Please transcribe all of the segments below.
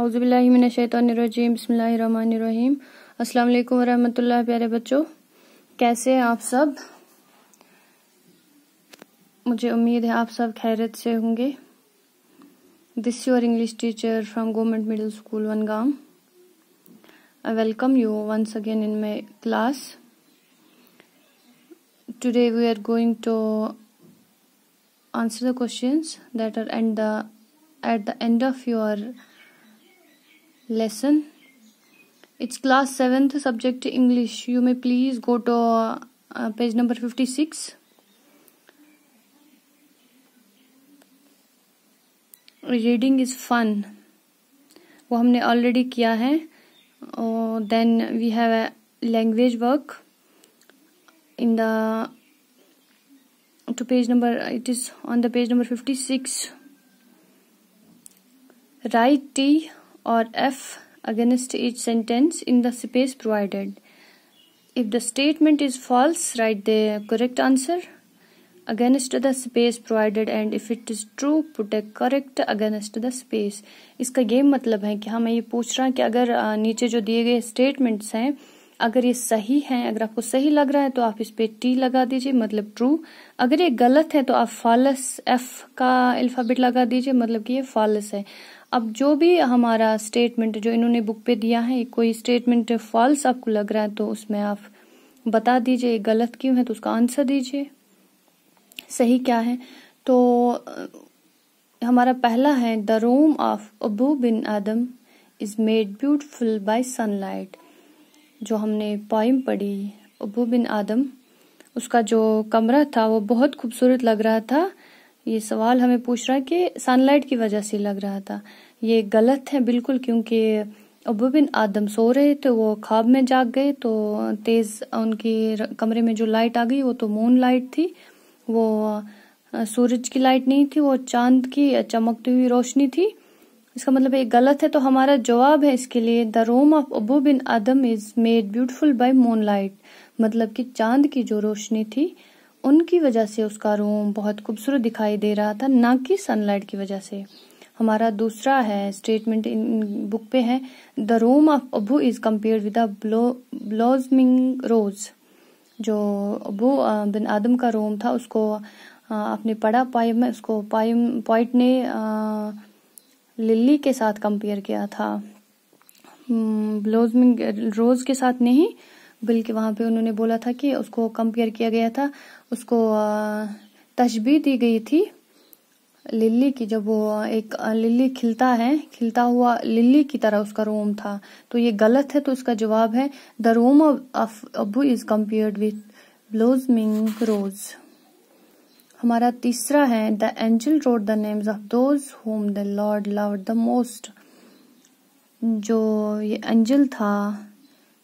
अस्सलाम वालेकुम वरहमतुल्लाह प्यारे बच्चों कैसे हैं आप सब मुझे उम्मीद है आप सब खैरत से होंगे this your English teacher from government middle school Wangam I welcome you once again in my class today we are going to answer the questions that are and the at the end of your lesson. It's class 7th subject English. You may please go to uh, page number 56. Reading is fun वो हमने already किया है और then we have a language work in the to page number it is on the page number 56 write the or f against each sentence in the space provided. If the statement is false, write the correct answer against the space provided and if it is true put a correct against the space. इसका ये मतलब है कि हाँ मैं ये पूछ रहा कि अगर नीचे जो दिए गए statements हैं अगर ये सही हैं अगर आपको सही लग रहा है तो आप इस पर टी लगा दीजिए मतलब ट्रू अगर ये गलत है तो आप फॉलस एफ का अल्फाबेट लगा दीजिए मतलब कि ये फॉलस है अब जो भी हमारा स्टेटमेंट जो इन्होंने बुक पे दिया है कोई स्टेटमेंट फॉल्स आपको लग रहा है तो उसमें आप बता दीजिए गलत क्यों है तो उसका आंसर दीजिए सही क्या है तो हमारा पहला है the room of Abou Ben Adhem is made beautiful by sunlight जो हमने पॉइम पढ़ी अबू बिन आदम उसका जो कमरा था वो बहुत खूबसूरत लग रहा था ये सवाल हमें पूछ रहा है कि सनलाइट की वजह से लग रहा था ये गलत है बिल्कुल क्योंकि अबू बिन आदम सो रहे थे वो ख्वाब में जाग गए तो तेज़ उनकी कमरे में जो लाइट आ गई वो तो मून लाइट थी वो सूरज की लाइट नहीं थी वो चांद की चमकती हुई रोशनी थी इसका मतलब ये गलत है तो हमारा जवाब है इसके लिए the room of Abou Ben Adhem is made beautiful by moonlight मतलब कि चांद की जो रोशनी थी उनकी वजह से उसका रूम बहुत खूबसूरत दिखाई दे रहा था ना कि सनलाइट की वजह से हमारा दूसरा है स्टेटमेंट इन बुक पे है the room of Abou is compare with blossoming rose जो अबू बिन आदम का रोम था उसको आपने पढ़ा पाइम में उसको पाइम पॉइट ने लिली के साथ कंपेयर किया था ब्लॉजमिंग हम्म, रोज के साथ नहीं बल्कि वहां पे उन्होंने बोला था कि उसको कंपेयर किया गया था उसको तशबी दी गई थी लिल्ली की जब वो एक लिल्ली खिलता है खिलता हुआ लिल्ली की तरह उसका रोम था तो ये गलत है तो इसका जवाब है the room of Abou is compared with blossoming rose हमारा तीसरा है the angel wrote the names of those whom the lord love the most जो ये एंजल था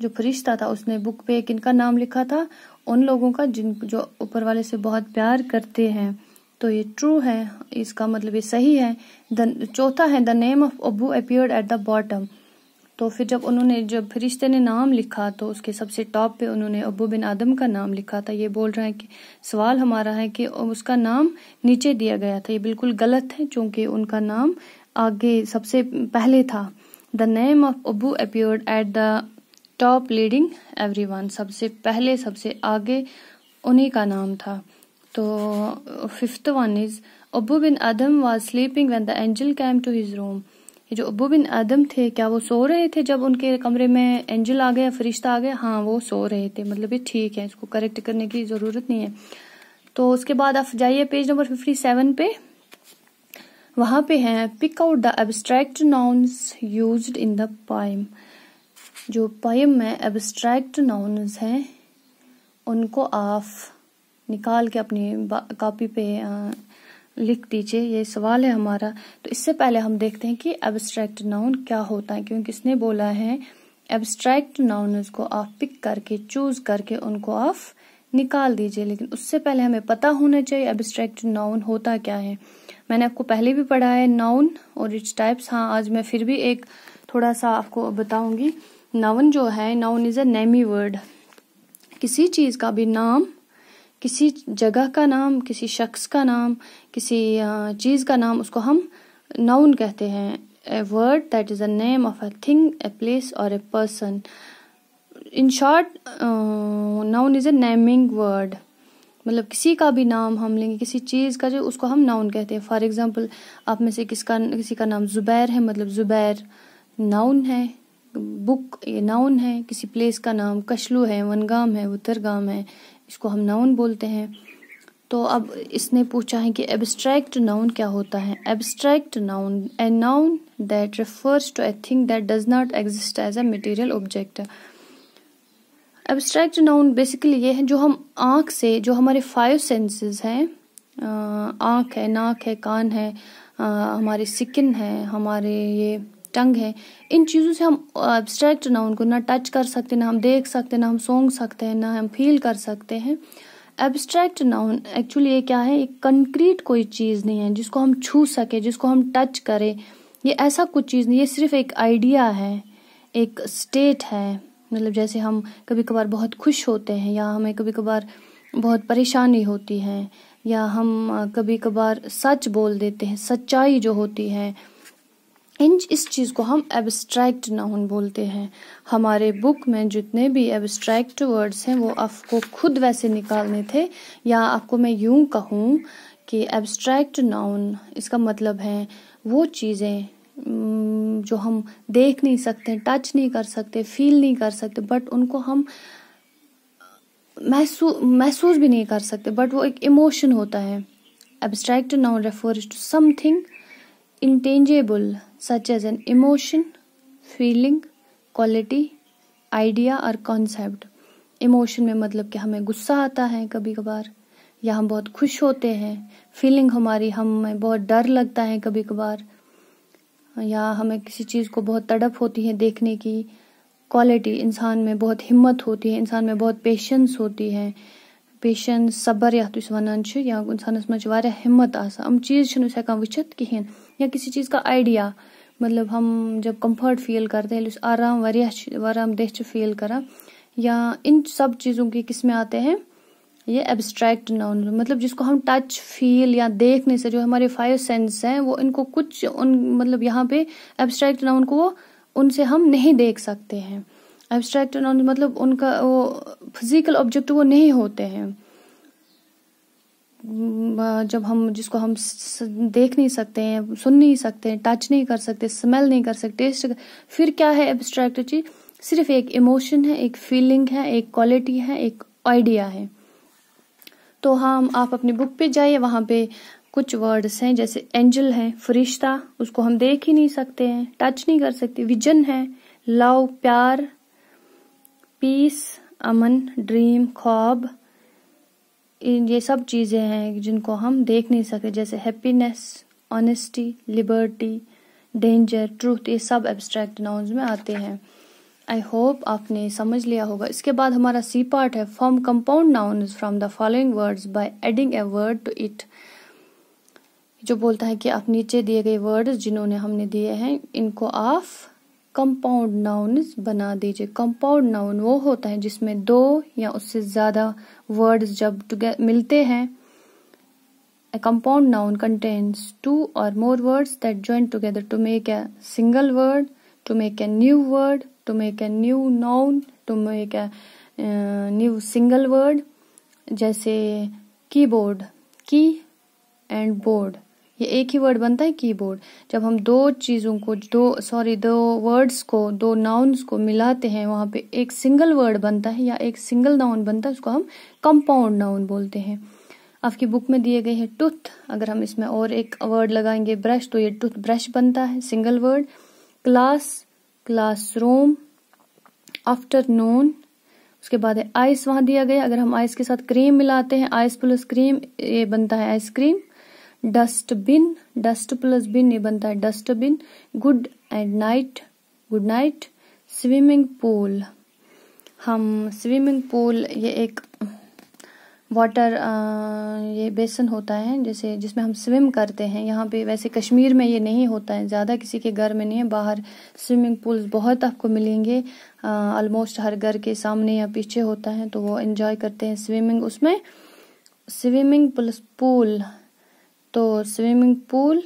जो फरिश्ता था उसने बुक पे एक इनका नाम लिखा था उन लोगों का जिन जो ऊपर वाले से बहुत प्यार करते हैं तो ये ट्रू है इसका मतलब ये सही है चौथा है the name of Abou appeared at the bottom तो फिर जब उन्होंने जब फरिश्ते ने नाम लिखा तो उसके सबसे टॉप पे उन्होंने अबू बिन आदम का नाम लिखा था ये बोल रहे हैं कि सवाल हमारा है कि उसका नाम नीचे दिया गया था ये बिल्कुल गलत है चूंकि उनका नाम आगे सबसे पहले था the name of Abou appeared at the top leading everyone सबसे पहले सबसे आगे उन्हीं का नाम था तो fifth one is Abou Ben Adhem was sleeping when the angel came to his room ये जो अबू बिन आदम थे क्या वो सो रहे थे जब उनके कमरे में एंजल आ गया फरिश्ता आ गया हाँ वो सो रहे थे मतलब ये ठीक है इसको करेक्ट करने की ज़रूरत नहीं है तो उसके बाद आप जाइए पेज नंबर फिफ्टी सेवन पे वहां पे है pick out the abstract nouns used in the poem जो पोइम में एब्स्ट्रैक्ट नाउन्स हैं उनको आप निकाल के अपनी कॉपी पे लिख दीजिए ये सवाल है हमारा तो इससे पहले हम देखते हैं कि एब्स्ट्रैक्ट नाउन क्या होता है क्योंकि किसने बोला है एब्स्ट्रैक्ट नाउन्स को आप पिक करके चूज करके उनको आप निकाल दीजिए लेकिन उससे पहले हमें पता होना चाहिए एब्स्ट्रैक्ट नाउन होता क्या है मैंने आपको पहले भी पढ़ा है नाउन और इट्स टाइप्स हाँ आज मैं फिर भी एक थोड़ा सा आपको बताऊंगी नाउन जो है noun is a naming word किसी चीज का भी नाम किसी जगह का नाम किसी शख्स का नाम किसी चीज का नाम उसको हम नाउन कहते हैं a word that is a name of a thing a place और a person in short noun is a naming word मतलब किसी का भी नाम हम लेंगे किसी चीज़ का जो उसको हम नाउन कहते हैं फॉर एग्जाम्पल आप में से किसका किसी का नाम जुबैर है मतलब जुबैर नाउन है बुक ये नाउन है किसी प्लेस का नाम कशलू है वनगाम है उतरगाम है इसको हम नाउन बोलते हैं तो अब इसने पूछा है कि एब्स्ट्रैक्ट नाउन क्या होता है abstract noun a noun that refers to a thing that does not exist as a material object abstract noun basically ये है जो हम आँख से जो हमारे फाइव सेंसेस हैं आँख है नाक है कान है आ, हमारी सिकन है हमारे ये टंग है इन चीज़ों से हम एब्स्ट्रैक्ट ना उनको ना टच कर सकते ना हम देख सकते ना हम सोंग सकते हैं ना हम फील कर सकते हैं एब्स्ट्रैक्ट नाउन एक्चुअली ये क्या है एक कंक्रीट कोई चीज़ नहीं है जिसको हम छू सके जिसको हम टच करें ये ऐसा कुछ चीज़ नहीं ये सिर्फ एक आइडिया है एक स्टेट है मतलब जैसे हम कभी कभार बहुत खुश होते हैं या हमें कभी कभार बहुत परेशानी होती है या हम कभी कभार सच बोल देते हैं सच्चाई जो होती है इन इस चीज़ को हम एब्स्ट्रैक्ट नाउन बोलते हैं हमारे बुक में जितने भी एब्स्ट्रैक्ट वर्ड्स हैं वो आपको खुद वैसे निकालने थे या आपको मैं यूं कहूँ कि एब्स्ट्रैक्ट नाउन इसका मतलब है वो चीज़ें जो हम देख नहीं सकते टच नहीं कर सकते फील नहीं कर सकते बट उनको हम महसूस महसूस भी नहीं कर सकते बट वो एक इमोशन होता है abstract noun refers to something intangible such as an emotion, feeling, quality, idea or concept. Emotion में मतलब कि हमें गुस्सा आता है कभी कभार या हम बहुत खुश होते हैं फीलिंग हमारी हमें बहुत डर लगता है कभी कभार या हमें किसी चीज़ को बहुत तड़प होती है देखने की क्वालिटी इंसान में बहुत हिम्मत होती है इंसान में बहुत पेशेंस होती है پیشَنٕس صبر یَتھ أسۍ وَنان چھِ یا اِنسانَس منٛز چھِ واریاہ ہِمت آسان یِم چیٖز چھِنہٕ أسۍ ہٮ۪کان وٕچھِتھ کِہیٖنۍ یا کِسی چیٖز کانٛہہ آیڈِیا مطلب ہم جب کَمفٲٹ فیٖل کرتے ییٚلہِ أسۍ آرام واریاہ چھِ آرام دہ چھِ فیٖل کَران یا اِن سب چیٖزوں کے کس میں آتے ہیں یہ एब्स्ट्रैक्ट नाउन मतलब जिसको हम टच फील या देखने से जो हमारे फाइव सेंस हैं वो इनको कुछ उन मतलब यहाँ पे एब्स्ट्रैक्ट नाउन को سے ہم نہیں دیکھ سکتے हैं एब्स्ट्रैक्ट नॉन मतलब उनका वो फिजिकल ऑब्जेक्ट वो नहीं होते हैं जब हम जिसको हम देख नहीं सकते हैं सुन नहीं सकते हैं टच नहीं कर सकते स्मेल नहीं कर सकते टेस्ट फिर क्या है एब्स्ट्रैक्ट चीज सिर्फ एक इमोशन है एक फीलिंग है एक क्वालिटी है एक आइडिया है तो हम आप अपनी बुक पे जाइए वहाँ पे कुछ वर्ड्स हैं जैसे एंजल है फरिश्ता उसको हम देख ही नहीं सकते हैं टच नहीं कर सकते विजन है लव प्यार पीस अमन ड्रीम ख्वाब ये सब चीज़ें हैं जिनको हम देख नहीं सकते जैसे happiness honesty liberty danger truth ये सब एब्स्ट्रैक्ट नाउन्स में आते हैं आई होप आपने समझ लिया होगा इसके बाद हमारा सी पार्ट है form compound nouns from the following words by adding a word to it जो बोलता है कि आप नीचे दिए गए वर्ड्स जिन्होंने हमने दिए हैं इनको आप कंपाउंड नाउन बना दीजिए कंपाउंड नाउन वो होता है जिसमें दो या उससे ज्यादा वर्ड्स जब मिलते हैं compound noun contains two or more words that join together to make a single word to make a new word to make a new noun to make a new single word जैसे keyboard की and board ये एक ही word बनता है keyboard जब हम दो चीज़ों को दो सॉरी दो वर्ड्स को दो नाउन्स को मिलाते हैं वहाँ पे एक सिंगल वर्ड बनता है या एक सिंगल नाउन बनता है उसको हम कंपाउंड नाउन बोलते हैं आपकी बुक में दिए गए हैं टूथ अगर हम इसमें और एक वर्ड लगाएंगे ब्रश तो ये टूथ ब्रश बनता है single word class classroom afternoon उसके बाद है आइस वहाँ दिया गया अगर हम आइस के साथ क्रीम मिलाते हैं आइस प्लस क्रीम ये बनता है ice cream dustbin dust plus bin नहीं बनता है dustbin good and night good night swimming pool हम स्विमिंग पूल ये एक वाटर ये बेसन होता है जैसे जिसमें हम स्विम करते हैं यहाँ पे वैसे कश्मीर में ये नहीं होता है ज़्यादा किसी के घर में नहीं है बाहर स्विमिंग पूल बहुत आपको मिलेंगे ऑलमोस्ट हर घर के सामने या पीछे होता है तो वो इन्जॉय करते हैं स्विमिंग उसमें स्विमिंग प्लस पूल तो स्विमिंग पूल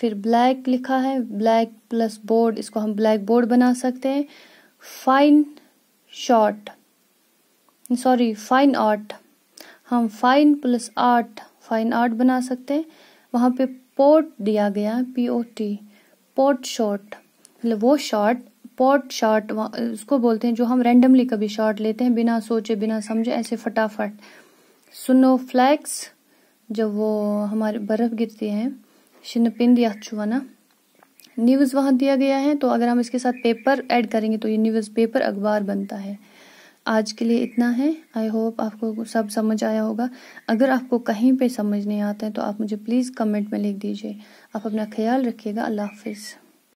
फिर ब्लैक लिखा है ब्लैक प्लस बोर्ड इसको हम ब्लैक बोर्ड बना सकते हैं fine short sorry fine art हम fine plus art fine art बना सकते हैं वहाँ पे पोर्ट दिया गया है P O T port short मतलब वो शॉर्ट पोर्ट शॉर्ट उसको बोलते हैं जो हम रेंडमली कभी शॉर्ट लेते हैं बिना सोचे बिना समझे ऐसे फटाफट स्नो फ्लैक्स जब वो हमारे बर्फ़ गिरती है शिनपिंद या वना न्यूज़ वहाँ दिया गया है तो अगर हम इसके साथ पेपर ऐड करेंगे तो ये न्यूज़ पेपर अखबार बनता है आज के लिए इतना है आई होप आपको सब समझ आया होगा अगर आपको कहीं पे समझ नहीं आता है तो आप मुझे प्लीज़ कमेंट में लिख दीजिए आप अपना ख्याल रखिएगा अल्लाह हाफिज़